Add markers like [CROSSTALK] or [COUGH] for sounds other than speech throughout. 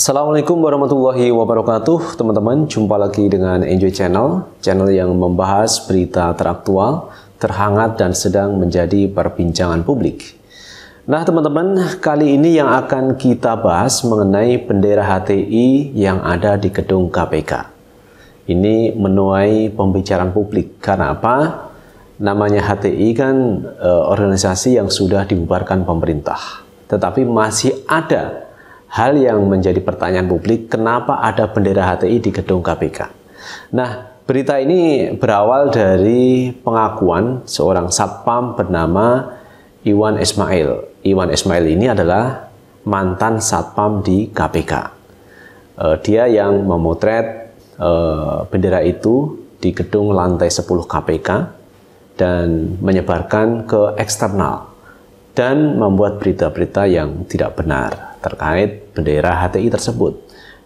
Assalamualaikum warahmatullahi wabarakatuh Teman-teman, jumpa lagi dengan Enjoy Channel Channel yang membahas berita teraktual, terhangat dan sedang menjadi perbincangan publik Nah teman-teman, kali ini yang akan kita bahas mengenai bendera HTI yang ada di gedung KPK Ini menuai pembicaraan publik, karena apa? Namanya HTI kan e, organisasi yang sudah dibubarkan pemerintah Tetapi masih ada hal yang menjadi pertanyaan publik, kenapa ada bendera HTI di gedung KPK? Nah, berita ini berawal dari pengakuan seorang satpam bernama Iwan Ismail. Iwan Ismail ini adalah mantan satpam di KPK. Eh, dia yang memotret eh, bendera itu di gedung lantai 10 KPK dan menyebarkan ke eksternal dan membuat berita-berita yang tidak benar terkait bendera HTI tersebut.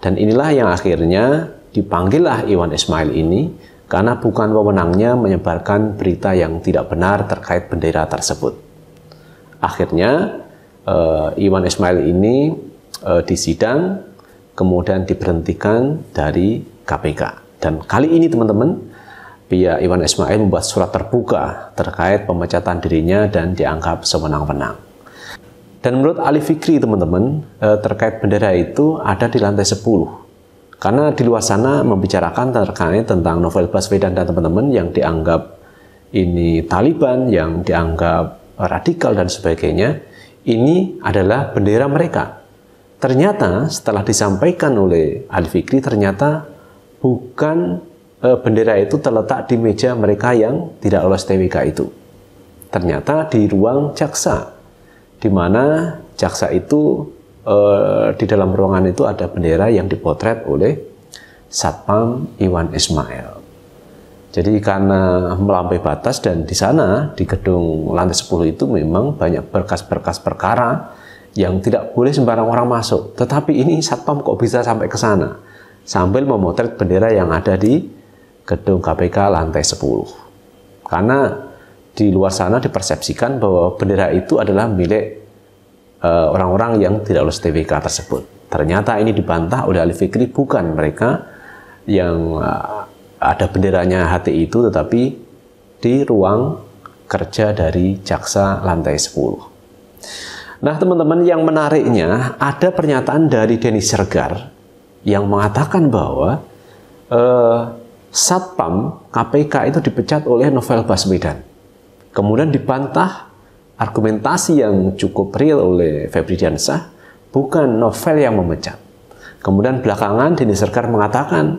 Dan inilah yang akhirnya dipanggillah Iwan Ismail ini karena bukan wewenangnya menyebarkan berita yang tidak benar terkait bendera tersebut. Akhirnya eh, Iwan Ismail ini eh, disidang kemudian diberhentikan dari KPK. Dan kali ini teman-teman, pihak Iwan Ismail membuat surat terbuka terkait pemecatan dirinya dan dianggap sewenang-wenang. Dan menurut Ali Fikri teman-teman, eh, terkait bendera itu ada di lantai 10. Karena di luar sana membicarakan terkait tentang novel Baswedan dan teman-teman yang dianggap ini Taliban, yang dianggap radikal dan sebagainya, ini adalah bendera mereka. Ternyata setelah disampaikan oleh Ali Fikri, ternyata bukan eh, bendera itu terletak di meja mereka yang tidak lolos TWK itu. Ternyata di ruang jaksa di mana jaksa itu eh, di dalam ruangan itu ada bendera yang dipotret oleh Satpam Iwan Ismail. Jadi karena melampaui batas dan di sana di gedung lantai 10 itu memang banyak berkas-berkas perkara yang tidak boleh sembarang orang masuk. Tetapi ini Satpam kok bisa sampai ke sana sambil memotret bendera yang ada di gedung KPK lantai 10. Karena di luar sana dipersepsikan bahwa bendera itu adalah milik eh, orang-orang uh, yang tidak lulus TBK tersebut. Ternyata ini dibantah oleh Ali Fikri bukan mereka yang uh, ada benderanya HTI itu tetapi di ruang kerja dari jaksa lantai 10. Nah, teman-teman yang menariknya ada pernyataan dari Denny Sergar yang mengatakan bahwa uh, Satpam KPK itu dipecat oleh Novel Baswedan kemudian dibantah argumentasi yang cukup real oleh Febri Diansah bukan novel yang memecat. Kemudian belakangan Denis Serkar mengatakan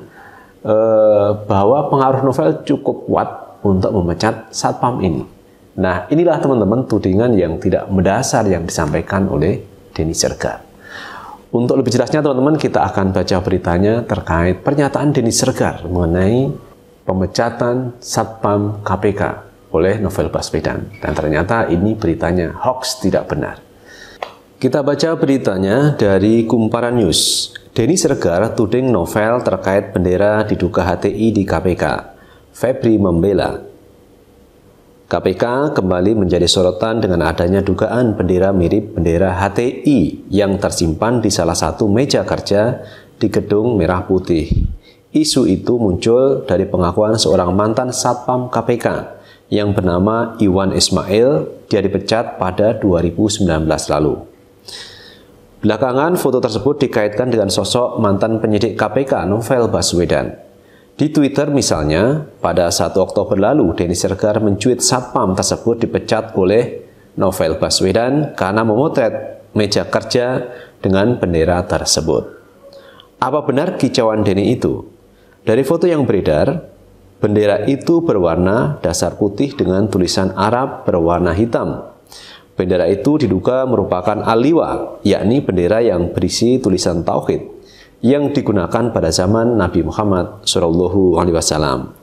eh, bahwa pengaruh novel cukup kuat untuk memecat satpam ini. Nah, inilah teman-teman tudingan yang tidak mendasar yang disampaikan oleh Denis Sergar. Untuk lebih jelasnya teman-teman kita akan baca beritanya terkait pernyataan Denis Sergar mengenai pemecatan Satpam KPK oleh Novel Baswedan. Dan ternyata ini beritanya hoax tidak benar. Kita baca beritanya dari Kumparan News. Denny Sergar tuding novel terkait bendera diduga HTI di KPK. Febri membela. KPK kembali menjadi sorotan dengan adanya dugaan bendera mirip bendera HTI yang tersimpan di salah satu meja kerja di gedung Merah Putih. Isu itu muncul dari pengakuan seorang mantan satpam KPK yang bernama Iwan Ismail, dia dipecat pada 2019 lalu. Belakangan, foto tersebut dikaitkan dengan sosok mantan penyidik KPK Novel Baswedan. Di Twitter misalnya, pada 1 Oktober lalu, Denis Sergar mencuit satpam tersebut dipecat oleh Novel Baswedan karena memotret meja kerja dengan bendera tersebut. Apa benar kicauan Denny itu? Dari foto yang beredar, Bendera itu berwarna dasar putih dengan tulisan Arab berwarna hitam. Bendera itu diduga merupakan aliwa, yakni bendera yang berisi tulisan tauhid yang digunakan pada zaman Nabi Muhammad SAW.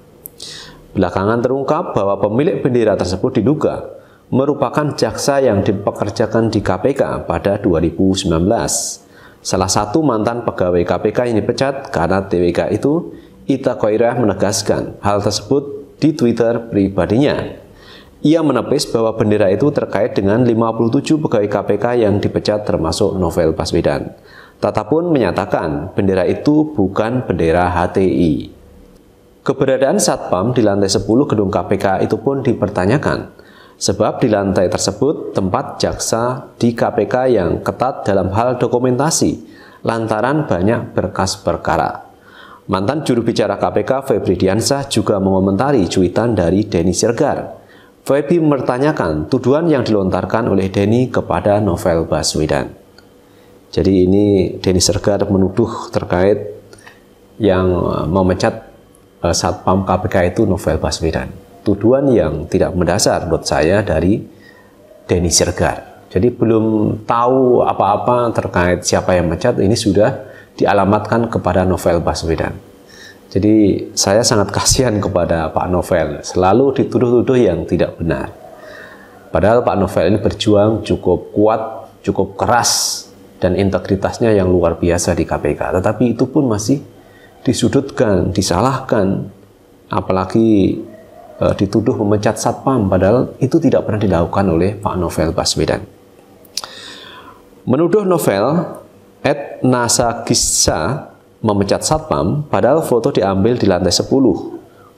Belakangan terungkap bahwa pemilik bendera tersebut diduga merupakan jaksa yang dipekerjakan di KPK pada 2019. Salah satu mantan pegawai KPK yang dipecat karena TWK itu Ita Koirah menegaskan hal tersebut di Twitter pribadinya. Ia menepis bahwa bendera itu terkait dengan 57 pegawai KPK yang dipecat termasuk Novel Baswedan. Tata pun menyatakan bendera itu bukan bendera HTI. Keberadaan Satpam di lantai 10 gedung KPK itu pun dipertanyakan, sebab di lantai tersebut tempat jaksa di KPK yang ketat dalam hal dokumentasi, lantaran banyak berkas perkara. Mantan juru bicara KPK Febri Diansah juga mengomentari cuitan dari Denny Sergar. Febri mempertanyakan tuduhan yang dilontarkan oleh Denny kepada Novel Baswedan. Jadi ini Denny Sergar menuduh terkait yang memecat eh, Satpam KPK itu Novel Baswedan. Tuduhan yang tidak mendasar menurut saya dari Denny Sergar. Jadi belum tahu apa-apa terkait siapa yang mecat ini sudah dialamatkan kepada Novel Baswedan. Jadi saya sangat kasihan kepada Pak Novel, selalu dituduh-tuduh yang tidak benar. Padahal Pak Novel ini berjuang cukup kuat, cukup keras, dan integritasnya yang luar biasa di KPK. Tetapi itu pun masih disudutkan, disalahkan, apalagi e, dituduh memecat satpam, padahal itu tidak pernah dilakukan oleh Pak Novel Baswedan. Menuduh Novel At NASA Nasakisa memecat satpam, padahal foto diambil di lantai 10.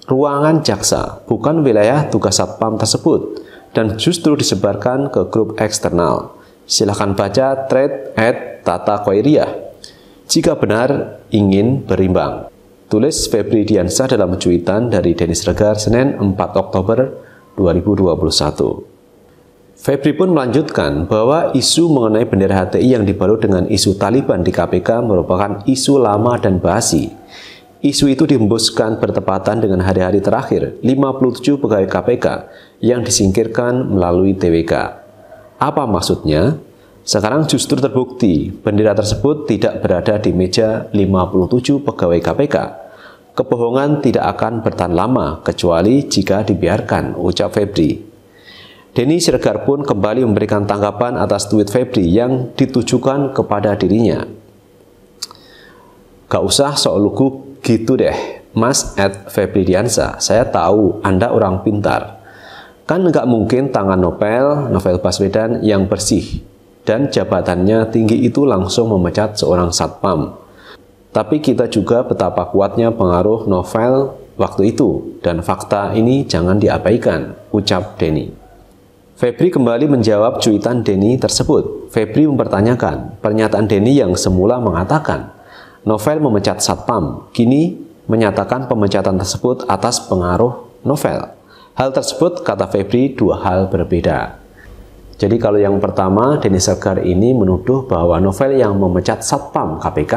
Ruangan jaksa, bukan wilayah tugas satpam tersebut, dan justru disebarkan ke grup eksternal. Silahkan baca thread at Tata Koiria. Jika benar, ingin berimbang. Tulis Febri Diansyah dalam cuitan dari Denis Regar, Senin 4 Oktober 2021. Febri pun melanjutkan bahwa isu mengenai bendera HTI yang dibalut dengan isu Taliban di KPK merupakan isu lama dan basi. Isu itu dihembuskan bertepatan dengan hari-hari terakhir 57 pegawai KPK yang disingkirkan melalui TWK. Apa maksudnya? Sekarang justru terbukti bendera tersebut tidak berada di meja 57 pegawai KPK. Kebohongan tidak akan bertahan lama kecuali jika dibiarkan, ucap Febri. Denny Siregar pun kembali memberikan tanggapan atas tweet Febri yang ditujukan kepada dirinya. Gak usah sok lugu gitu deh, Mas at Febri Diansa, saya tahu Anda orang pintar. Kan nggak mungkin tangan Novel, Novel Baswedan yang bersih, dan jabatannya tinggi itu langsung memecat seorang satpam. Tapi kita juga betapa kuatnya pengaruh Novel waktu itu, dan fakta ini jangan diabaikan, ucap Denny. Febri kembali menjawab cuitan Denny tersebut. Febri mempertanyakan pernyataan Denny yang semula mengatakan Novel memecat Satpam, kini menyatakan pemecatan tersebut atas pengaruh Novel. Hal tersebut, kata Febri, dua hal berbeda. Jadi kalau yang pertama, Denny Segar ini menuduh bahwa Novel yang memecat Satpam KPK.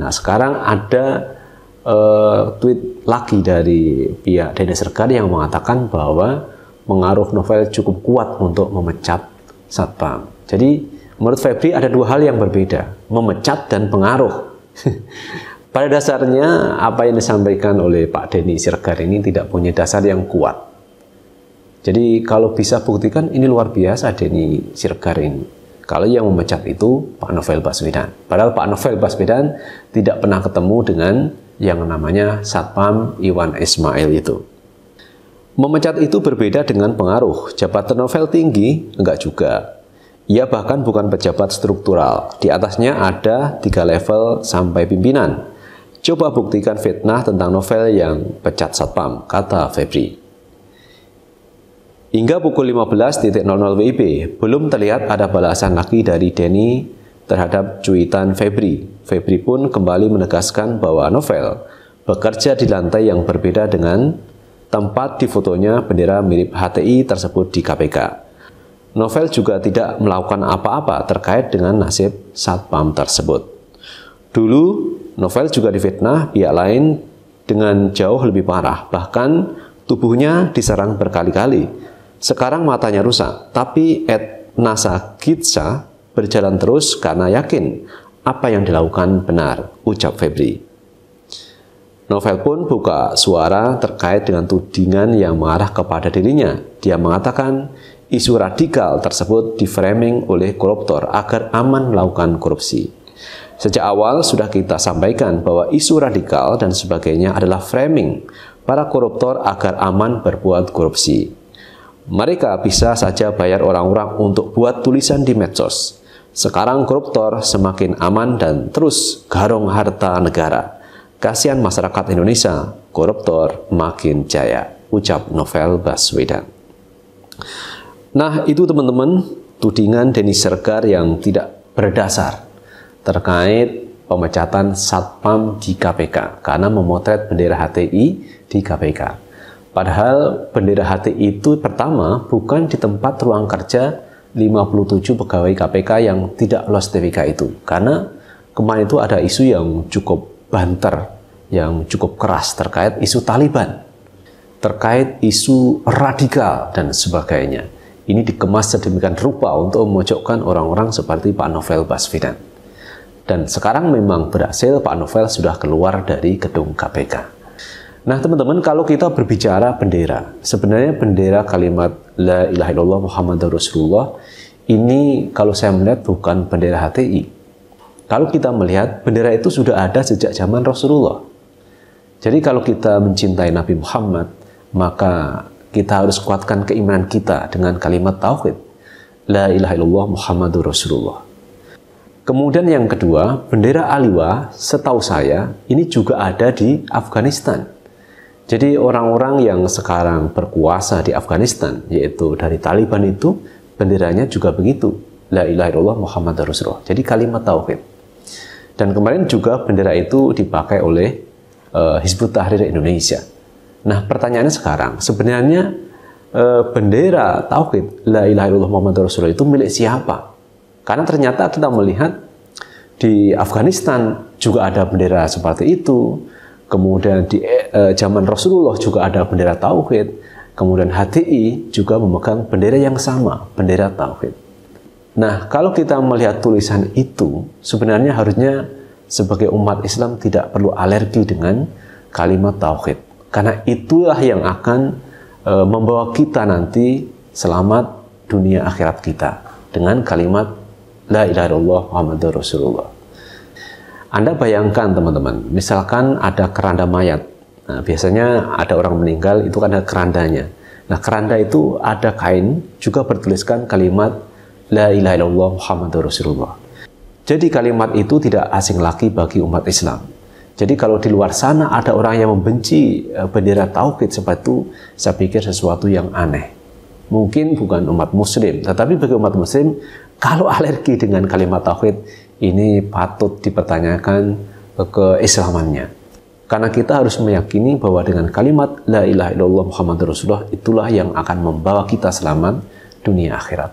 Nah sekarang ada uh, tweet lagi dari pihak Denny Segar yang mengatakan bahwa pengaruh novel cukup kuat untuk memecat satpam. Jadi menurut Febri ada dua hal yang berbeda, memecat dan pengaruh. [LAUGHS] Pada dasarnya apa yang disampaikan oleh Pak Denny Sirgar ini tidak punya dasar yang kuat. Jadi kalau bisa buktikan ini luar biasa Denny Sirgar ini kalau yang memecat itu Pak Novel Baswedan. Padahal Pak Novel Baswedan tidak pernah ketemu dengan yang namanya Satpam Iwan Ismail itu. Memecat itu berbeda dengan pengaruh. Jabatan novel tinggi, enggak juga. Ia bahkan bukan pejabat struktural. Di atasnya ada tiga level sampai pimpinan. Coba buktikan fitnah tentang novel yang pecat satpam, kata Febri. Hingga pukul 15.00 WIB, belum terlihat ada balasan lagi dari Denny terhadap cuitan Febri. Febri pun kembali menegaskan bahwa novel bekerja di lantai yang berbeda dengan tempat di fotonya bendera mirip HTI tersebut di KPK. Novel juga tidak melakukan apa-apa terkait dengan nasib Satpam tersebut. Dulu, Novel juga difitnah pihak lain dengan jauh lebih parah, bahkan tubuhnya diserang berkali-kali. Sekarang matanya rusak, tapi Edna Kitsa berjalan terus karena yakin apa yang dilakukan benar, ucap Febri. Novel pun buka suara terkait dengan tudingan yang marah kepada dirinya. Dia mengatakan isu radikal tersebut diframing oleh koruptor agar aman melakukan korupsi. Sejak awal sudah kita sampaikan bahwa isu radikal dan sebagainya adalah framing para koruptor agar aman berbuat korupsi. Mereka bisa saja bayar orang-orang untuk buat tulisan di medsos. Sekarang koruptor semakin aman dan terus garong harta negara Kasihan masyarakat Indonesia, koruptor makin jaya, ucap Novel Baswedan. Nah, itu teman-teman tudingan Deni Sergar yang tidak berdasar terkait pemecatan Satpam di KPK karena memotret bendera HTI di KPK. Padahal bendera HTI itu pertama bukan di tempat ruang kerja 57 pegawai KPK yang tidak lolos TPK itu. Karena kemarin itu ada isu yang cukup banter yang cukup keras terkait isu Taliban, terkait isu radikal dan sebagainya. Ini dikemas sedemikian rupa untuk memojokkan orang-orang seperti Pak Novel Baswedan. Dan sekarang memang berhasil Pak Novel sudah keluar dari gedung KPK. Nah, teman-teman, kalau kita berbicara bendera, sebenarnya bendera kalimat La ilaha illallah Muhammad Rasulullah ini kalau saya melihat bukan bendera HTI, kalau kita melihat, bendera itu sudah ada sejak zaman Rasulullah. Jadi kalau kita mencintai Nabi Muhammad, maka kita harus kuatkan keimanan kita dengan kalimat tauhid. La ilaha illallah Muhammadur Rasulullah. Kemudian yang kedua, bendera Aliwa setahu saya ini juga ada di Afghanistan. Jadi orang-orang yang sekarang berkuasa di Afghanistan, yaitu dari Taliban itu, benderanya juga begitu. La ilaha illallah Muhammadur Rasulullah. Jadi kalimat tauhid. Dan kemarin juga bendera itu dipakai oleh uh, Hizbut Tahrir Indonesia. Nah, pertanyaannya sekarang, sebenarnya uh, bendera tauhid la ilaha illallah Muhammad Rasulullah itu milik siapa? Karena ternyata kita melihat di Afghanistan juga ada bendera seperti itu. Kemudian di uh, zaman Rasulullah juga ada bendera tauhid. Kemudian HTI juga memegang bendera yang sama, bendera tauhid. Nah, kalau kita melihat tulisan itu, sebenarnya harusnya sebagai umat Islam tidak perlu alergi dengan kalimat tauhid, karena itulah yang akan e, membawa kita nanti selamat dunia akhirat kita dengan kalimat la ilaha illallah Muhammadur Rasulullah. Anda bayangkan teman-teman, misalkan ada keranda mayat. Nah, biasanya ada orang meninggal itu kan ada kerandanya. Nah, keranda itu ada kain juga bertuliskan kalimat La ilaha illallah Muhammadur Rasulullah. Jadi kalimat itu tidak asing lagi bagi umat Islam. Jadi kalau di luar sana ada orang yang membenci e, bendera tauhid seperti itu, saya pikir sesuatu yang aneh. Mungkin bukan umat muslim, tetapi bagi umat muslim, kalau alergi dengan kalimat tauhid, ini patut dipertanyakan keislamannya. Karena kita harus meyakini bahwa dengan kalimat La ilaha illallah Muhammad Rasulullah, itulah yang akan membawa kita selamat dunia akhirat.